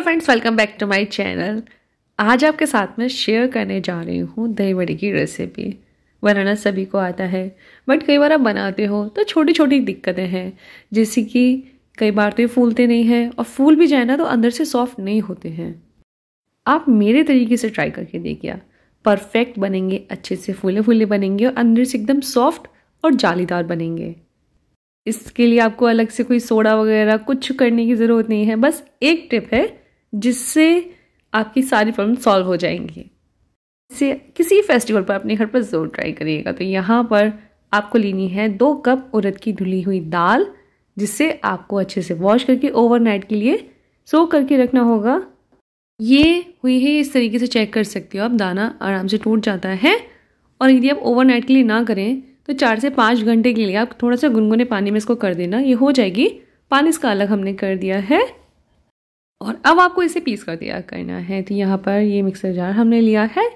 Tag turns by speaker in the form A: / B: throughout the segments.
A: hello friends welcome back to my channel आज आपके साथ में शेयर करने जा रही हूँ दही बड़ी की रेसिपी बनाना सभी को आता है बट कई बार आप बनाते हो तो छोटी छोटी दिक्कतें हैं जैसे कि कई बार तो ये फूलते नहीं हैं और फूल भी जाए ना तो अंदर से सॉफ्ट नहीं होते हैं आप मेरे तरीके से ट्राई करके देखिए परफेक्ट बनेंगे अच्छे से फूले फूले बनेंगे और अंदर से एकदम सॉफ्ट और जालीदार बनेंगे इसके लिए आपको अलग से कोई सोडा वगैरह कुछ करने की ज़रूरत नहीं है बस एक टिप है जिससे आपकी सारी प्रॉब्लम सॉल्व हो जाएंगी इसे किसी फेस्टिवल पर अपने घर पर ज़रूर ट्राई करिएगा तो यहाँ पर आपको लेनी है दो कप उड़द की धुली हुई दाल जिससे आपको अच्छे से वॉश करके ओवरनाइट के लिए सो करके रखना होगा ये हुई है इस तरीके से चेक कर सकते हो आप दाना आराम से टूट जाता है और यदि आप ओवरनाइट के लिए ना करें तो चार से पाँच घंटे के लिए आप थोड़ा सा गुनगुने पानी में इसको कर देना ये हो जाएगी पानी इसका अलग हमने कर दिया है और अब आपको इसे पीस कर दिया करना है तो यहाँ पर ये मिक्सर जार हमने लिया है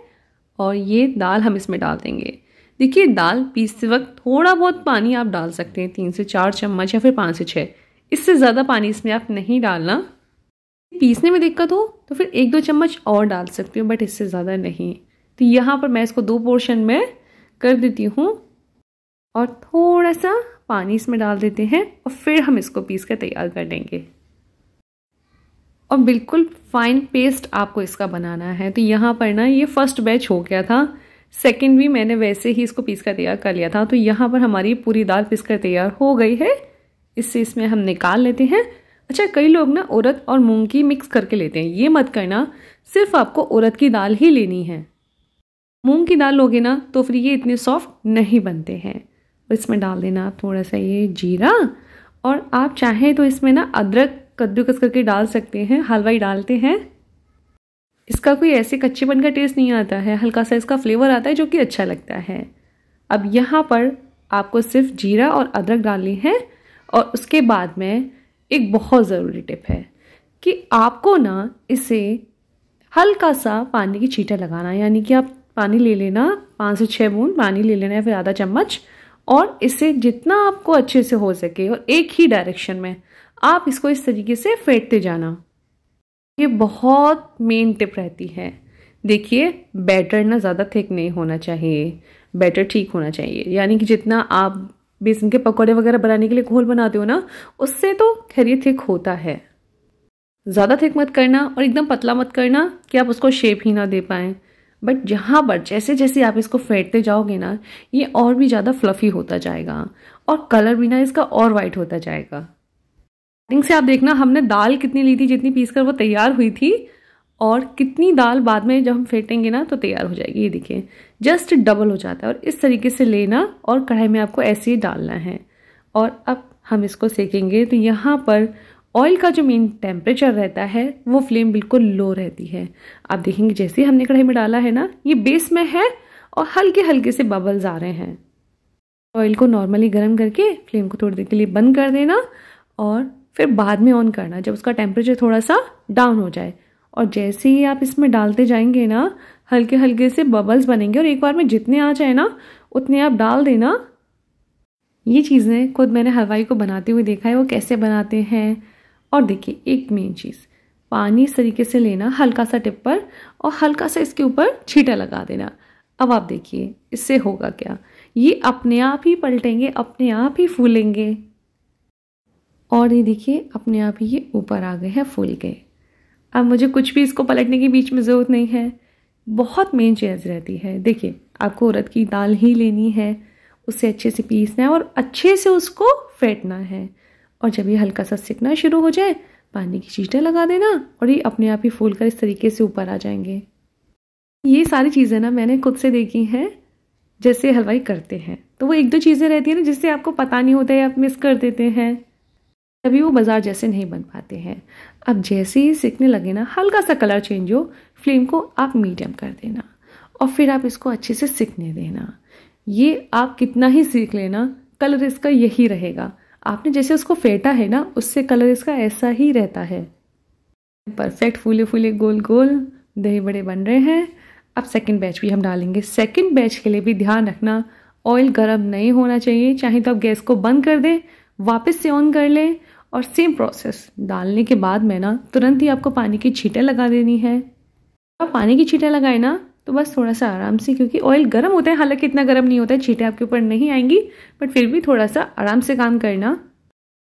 A: और ये दाल हम इसमें डाल देंगे देखिए दाल पीसते वक्त थोड़ा बहुत पानी आप डाल सकते हैं तीन से चार चम्मच या फिर पाँच से छः इससे ज़्यादा पानी इसमें आप नहीं डालना पीसने में दिक्कत हो तो फिर एक दो चम्मच और डाल सकते हो बट इससे ज़्यादा नहीं तो यहाँ पर मैं इसको दो पोर्शन में कर देती हूँ और थोड़ा सा पानी इसमें डाल देते हैं और फिर हम इसको पीस कर तैयार कर लेंगे और बिल्कुल फाइन पेस्ट आपको इसका बनाना है तो यहाँ पर ना ये फर्स्ट बैच हो गया था सेकेंड भी मैंने वैसे ही इसको पीस कर तैयार कर लिया था तो यहाँ पर हमारी पूरी दाल पीस कर तैयार हो गई है इससे इसमें हम निकाल लेते हैं अच्छा कई लोग ना औरत और मूंग की मिक्स करके लेते हैं ये मत करना सिर्फ आपको औरत की दाल ही लेनी है मूंग की दाल लोगे ना तो फिर ये इतने सॉफ्ट नहीं बनते हैं इसमें डाल देना थोड़ा सा ये जीरा और आप चाहें तो इसमें ना अदरक कद्दूकस करके डाल सकते हैं हलवाई डालते हैं इसका कोई ऐसे कच्चेपन का टेस्ट नहीं आता है हल्का सा इसका फ्लेवर आता है जो कि अच्छा लगता है अब यहाँ पर आपको सिर्फ जीरा और अदरक डालनी है और उसके बाद में एक बहुत ज़रूरी टिप है कि आपको ना इसे हल्का सा पानी की छीटा लगाना यानी कि आप पानी ले लेना पाँच से छः बूंद पानी ले लेना या फिर आधा चम्मच और इसे जितना आपको अच्छे से हो सके और एक ही डायरेक्शन में आप इसको इस तरीके से फेंटते जाना ये बहुत मेन टिप रहती है देखिए बैटर ना ज़्यादा थिक नहीं होना चाहिए बैटर ठीक होना चाहिए यानी कि जितना आप बेसन के पकौड़े वगैरह बनाने के लिए घोल बनाते हो ना उससे तो खैर ये थिक होता है ज़्यादा थिक मत करना और एकदम पतला मत करना कि आप उसको शेप ही ना दे पाएँ बट जहाँ पर जैसे जैसे आप इसको फेंटते जाओगे ना ये और भी ज़्यादा फ्लफ़ी होता जाएगा और कलर भी ना इसका और वाइट होता जाएगा से आप देखना हमने दाल कितनी ली थी जितनी पीस कर वो तैयार हुई थी और कितनी दाल बाद में जब हम फेंटेंगे ना तो तैयार हो जाएगी ये देखिए जस्ट डबल हो जाता है और इस तरीके से लेना और कढ़ाई में आपको ऐसे ही डालना है और अब हम इसको सेकेंगे तो यहाँ पर ऑयल का जो मेन टेम्परेचर रहता है वो फ्लेम बिल्कुल लो रहती है आप देखेंगे जैसे ही हमने कढ़ाई में डाला है ना ये बेस में है और हल्के हल्के से बबल्स आ रहे हैं ऑयल को नॉर्मली गर्म करके फ्लेम को थोड़ी देर के लिए बंद कर देना और फिर बाद में ऑन करना जब उसका टेम्परेचर थोड़ा सा डाउन हो जाए और जैसे ही आप इसमें डालते जाएंगे ना हल्के हल्के से बबल्स बनेंगे और एक बार में जितने आ जाए ना उतने आप डाल देना ये चीज़ें खुद मैंने हलवाई को बनाते हुए देखा है वो कैसे बनाते हैं और देखिए एक मेन चीज़ पानी इस तरीके से लेना हल्का सा टिप पर और हल्का सा इसके ऊपर छीटा लगा देना अब आप देखिए इससे होगा क्या ये अपने आप ही पलटेंगे अपने आप ही फूलेंगे और ये देखिए अपने आप ही ये ऊपर आ गए हैं फूल गए अब मुझे कुछ भी इसको पलटने के बीच में ज़रूरत नहीं है बहुत मेन चीज़ रहती है देखिए आपको औरत की दाल ही लेनी है उसे अच्छे से पीसना है और अच्छे से उसको फेंटना है और जब ये हल्का सा सिकना शुरू हो जाए पानी की चीटें लगा देना और ये अपने आप ही फूल कर इस तरीके से ऊपर आ जाएंगे ये सारी चीज़ें ना मैंने खुद से देखी हैं जैसे हलवाई करते हैं तो वो एक दो चीज़ें रहती हैं ना जिससे आपको पता नहीं होता है आप मिस कर देते हैं तभी वो बाज़ार जैसे नहीं बन पाते हैं अब जैसे ही सीखने लगे ना हल्का सा कलर चेंज हो फ्लेम को आप मीडियम कर देना और फिर आप इसको अच्छे से सीखने देना ये आप कितना ही सीख लेना कलर इसका यही रहेगा आपने जैसे उसको फेंटा है ना उससे कलर इसका ऐसा ही रहता है परफेक्ट फूले फूले गोल गोल दही बड़े बन रहे हैं अब सेकंड बैच भी हम डालेंगे सेकंड बैच के लिए भी ध्यान रखना ऑयल गर्म नहीं होना चाहिए चाहे तो आप गैस को बंद कर दें वापस से ऑन कर लें और सेम प्रोसेस डालने के बाद में ना तुरंत ही आपको पानी की छीटें लगा देनी है आप पानी की छीटें लगाए ना तो बस थोड़ा सा आराम से क्योंकि ऑयल गर्म होता है हालांकि इतना गर्म नहीं होता है छीटें आपके ऊपर नहीं आएंगी बट फिर भी थोड़ा सा आराम से काम करना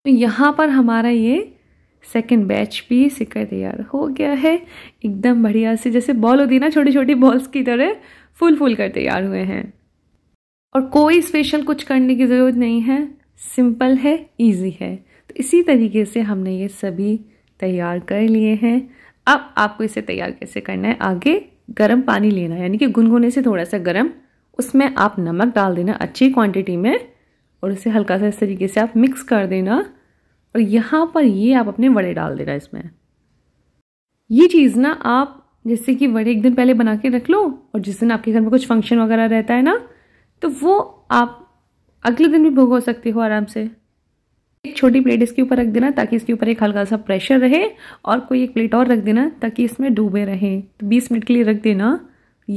A: तो यहाँ पर हमारा ये सेकेंड बैच भी सिकर तैयार हो गया है एकदम बढ़िया से जैसे बॉल होती है ना छोटी छोटी बॉल्स की तरह फुल फुल कर तैयार हुए हैं और कोई स्पेशल कुछ करने की ज़रूरत नहीं है सिंपल है ईजी है तो इसी तरीके से हमने ये सभी तैयार कर लिए हैं अब आपको इसे तैयार कैसे करना है आगे गर्म पानी लेना है यानी कि गुनगुने से थोड़ा सा गर्म उसमें आप नमक डाल देना अच्छी क्वांटिटी में और उसे हल्का सा इस तरीके से आप मिक्स कर देना और यहाँ पर ये आप अपने वड़े डाल देना इसमें ये चीज़ ना आप जैसे कि वड़े एक दिन पहले बना के रख लो और जिस दिन आपके घर में कुछ फंक्शन वगैरह रहता है ना तो वो आप अगले दिन भी भुगो सकते हो आराम से एक छोटी प्लेट इसके ऊपर रख देना ताकि इसके ऊपर एक हल्का सा प्रेशर रहे और कोई एक प्लेट और रख देना ताकि इसमें डूबे रहे तो 20 मिनट के लिए रख देना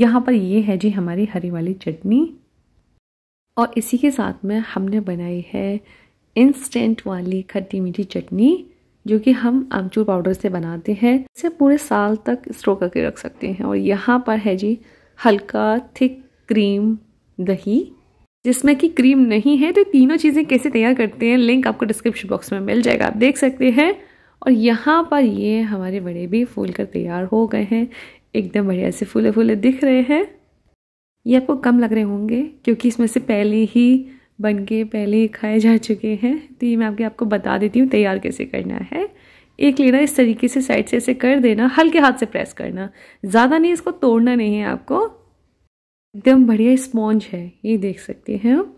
A: यहाँ पर ये है जी हमारी हरी वाली चटनी और इसी के साथ में हमने बनाई है इंस्टेंट वाली खट्टी मीठी चटनी जो कि हम आमचूर पाउडर से बनाते हैं इसे पूरे साल तक स्टोर करके रख सकते हैं और यहाँ पर है जी हल्का थिक क्रीम दही जिसमें कि क्रीम नहीं है तो तीनों चीज़ें कैसे तैयार करते हैं लिंक आपको डिस्क्रिप्शन बॉक्स में मिल जाएगा आप देख सकते हैं और यहाँ पर ये हमारे बड़े भी फूल कर तैयार हो गए हैं एकदम बढ़िया से फूले फूले दिख रहे हैं ये आपको कम लग रहे होंगे क्योंकि इसमें से पहले ही बन के पहले ही खाए जा चुके हैं तो ये मैं आपके आपको बता देती हूँ तैयार कैसे करना है एक लेना इस तरीके से साइड से ऐसे कर देना हल्के हाथ से प्रेस करना ज़्यादा नहीं इसको तोड़ना नहीं है आपको एकदम बढ़िया स्पॉन्ज है ये देख सकते हैं आप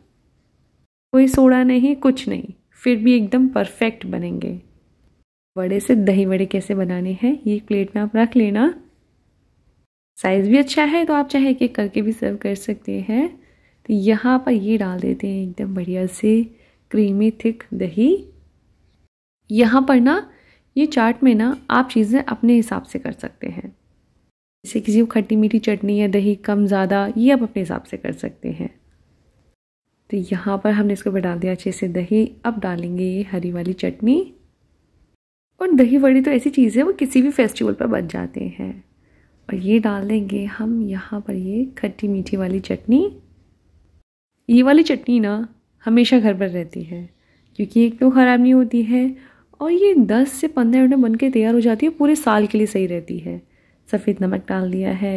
A: कोई सोडा नहीं कुछ नहीं फिर भी एकदम परफेक्ट बनेंगे बड़े से दही बड़े कैसे बनाने हैं ये प्लेट में आप रख लेना साइज़ भी अच्छा है तो आप चाहे एक करके भी सर्व कर सकते हैं तो यहाँ पर ये डाल देते हैं एकदम बढ़िया से क्रीमी थिक दही यहाँ पर ना ये चाट में ना आप चीज़ें अपने हिसाब से कर सकते हैं जैसे किसी को खट्टी मीठी चटनी या दही कम ज़्यादा ये आप अपने हिसाब से कर सकते हैं तो यहाँ पर हमने इसको बढ़ा दिया अच्छे से दही अब डालेंगे ये हरी वाली चटनी और दही वड़ी तो ऐसी चीज़ है वो किसी भी फेस्टिवल पर बच जाते हैं और ये डाल देंगे हम यहाँ पर ये खट्टी मीठी वाली चटनी ये वाली चटनी ना हमेशा घर पर रहती है क्योंकि एक तो ख़राब नहीं होती है और ये 10 से 15 मिनट में बन के तैयार हो जाती है पूरे साल के लिए सही रहती है सफ़ेद नमक डाल दिया है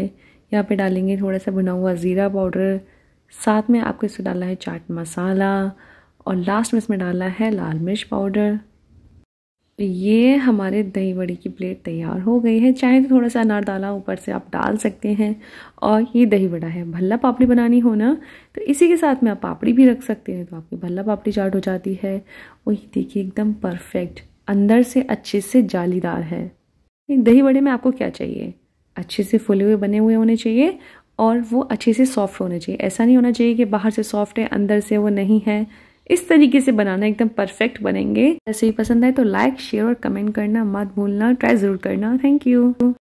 A: यहाँ पे डालेंगे थोड़ा सा भुना हुआ ज़ीरा पाउडर साथ में आपको इसमें डालना है चाट मसाला और लास्ट में इसमें डालना है लाल मिर्च पाउडर तो ये हमारे दही बड़ी की प्लेट तैयार हो गई है चाहे तो थोड़ा सा अनार डाला ऊपर से आप डाल सकते हैं और ये दही बड़ा है भल्ला पापड़ी बनानी हो ना तो इसी के साथ में आप पापड़ी भी रख सकते हैं तो आपकी भल्ला पापड़ी चाट हो जाती है वही ये देखिए एकदम परफेक्ट अंदर से अच्छे से जालीदार है दही बड़े में आपको क्या चाहिए अच्छे से फुले हुए बने हुए होने चाहिए और वो अच्छे से सॉफ्ट होने चाहिए ऐसा नहीं होना चाहिए कि बाहर से सॉफ्ट है अंदर से वो नहीं है इस तरीके से बनाना एकदम परफेक्ट बनेंगे ऐसे ही पसंद आए तो लाइक शेयर और कमेंट करना मत भूलना ट्राई ज़रूर करना थैंक यू